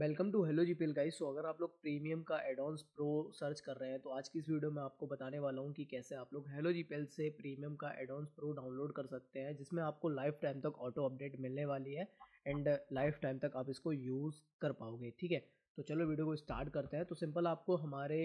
welcome to hello G pal guys so अगर आप लोग प्रीमियम का एडॉन्स प्रो सर्च कर रहे हैं तो आज की इस वीडियो में आपको बताने वाला हूँ कि कैसे आप लोग हेलो जी पेल से प्रीमियम का एडॉन्स प्रो डाउनलोड कर सकते हैं जिसमें आपको लाइफ टाइम तक ऑटो अपडेट मिलने वाली है एंड लाइफ टाइम तक आप इसको यूज़ कर पाओगे ठीक है तो चलो वीडियो को स्टार्ट करते हैं तो सिंपल आपको हमारे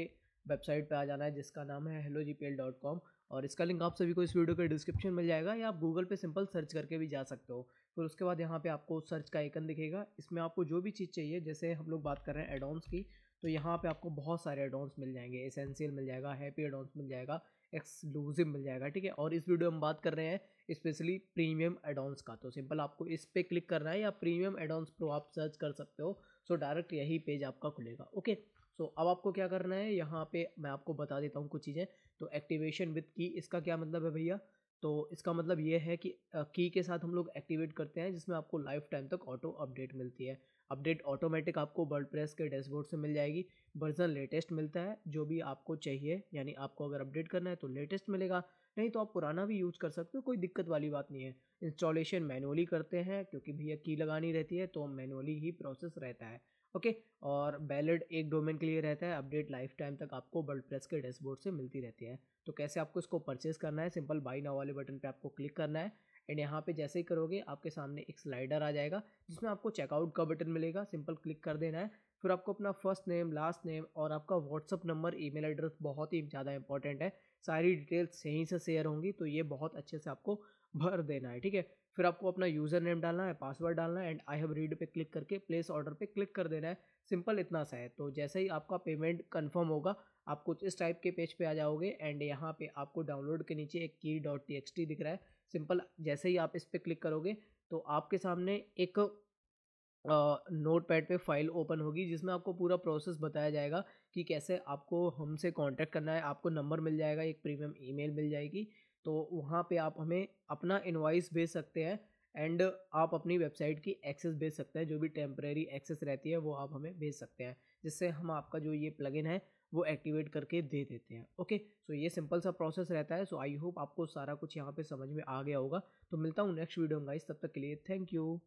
वेबसाइट पर आ जाना है जिसका नाम है hello G pal dot com और इसका लिंक आप सभी को इस वीडियो के डिस्क्रिप्शन मिल जाएगा या आप गूगल पे सिंपल सर्च करके भी जा सकते हो फिर तो उसके बाद यहाँ पे आपको सर्च का आइकन दिखेगा इसमें आपको जो भी चीज़ चाहिए जैसे हम लोग बात कर रहे हैं एडोन्स की तो यहाँ पे आपको बहुत सारे एडोन्स मिल जाएंगे एसेंशियल मिल जाएगा हैप्पी एडोन्स मिल जाएगा एक्सक्लूसिव मिल जाएगा ठीक है और इस वीडियो में बात कर रहे हैं स्पेशली प्रीमियम एडॉन्स का तो सिंपल आपको इस पर क्लिक करना है या प्रीमियम एडॉन्स प्रो आप सर्च कर सकते हो सो डायरेक्ट यही पेज आपका खुलेगा ओके सो अब आपको क्या करना है यहाँ पे मैं आपको बता देता हूँ कुछ चीज़ें तो एक्टिवेशन विथ की इसका क्या मतलब है भैया तो इसका मतलब ये है कि की के साथ हम लोग एक्टिवेट करते हैं जिसमें आपको लाइफ टाइम तक ऑटो अपडेट मिलती है अपडेट ऑटोमेटिक आपको वर्ल्ड प्रेस के डैशबोर्ड से मिल जाएगी वर्जन लेटेस्ट मिलता है जो भी आपको चाहिए यानी आपको अगर अपडेट करना है तो लेटेस्ट मिलेगा नहीं तो आप पुराना भी यूज़ कर सकते हो कोई दिक्कत वाली बात नहीं है इंस्टॉलेशन मैनुअली करते हैं क्योंकि भैया की लगानी रहती है तो मैनुअली ही प्रोसेस रहता है ओके और वैलिड एक डोमेन के लिए रहता है अपडेट लाइफ टाइम तक आपको वर्ल्ड प्रेस के डैशबोर्ड से मिलती रहती है तो कैसे आपको इसको परचेज़ करना है सिंपल बाई नाव वाले बटन पर आपको क्लिक करना है एंड यहाँ पे जैसे ही करोगे आपके सामने एक स्लाइडर आ जाएगा जिसमें आपको चेकआउट का बटन मिलेगा सिंपल क्लिक कर देना है फिर आपको अपना फर्स्ट नेम लास्ट नेम और आपका व्हाट्सअप नंबर ईमेल एड्रेस बहुत ही ज़्यादा इंपॉर्टेंट है सारी डिटेल्स यहीं से शेयर होंगी तो ये बहुत अच्छे से आपको भर देना है ठीक है फिर आपको अपना यूज़र नेम डालना है पासवर्ड डालना है एंड आई हैव रीड पे क्लिक करके प्लेस ऑर्डर पे क्लिक कर देना है सिंपल इतना सा है तो जैसे ही आपका पेमेंट कंफर्म होगा आप कुछ इस टाइप के पेज पे आ जाओगे एंड यहाँ पे आपको डाउनलोड के नीचे एक की डॉट टी दिख रहा है सिंपल जैसे ही आप इस पर क्लिक करोगे तो आपके सामने एक नोट पैड पर फाइल ओपन होगी जिसमें आपको पूरा प्रोसेस बताया जाएगा कि कैसे आपको हमसे कॉन्टैक्ट करना है आपको नंबर मिल जाएगा एक प्रीमियम ईमेल मिल जाएगी तो वहाँ पे आप हमें अपना इन्वाइस भेज सकते हैं एंड आप अपनी वेबसाइट की एक्सेस भेज सकते हैं जो भी टेम्प्रेरी एक्सेस रहती है वो आप हमें भेज सकते हैं जिससे हम आपका जो ये प्लगइन है वो एक्टिवेट करके दे देते हैं ओके सो ये सिंपल सा प्रोसेस रहता है सो आई होप आपको सारा कुछ यहाँ पे समझ में आ गया होगा तो मिलता हूँ नेक्स्ट वीडियो में गाइस तब तक के लिए थैंक यू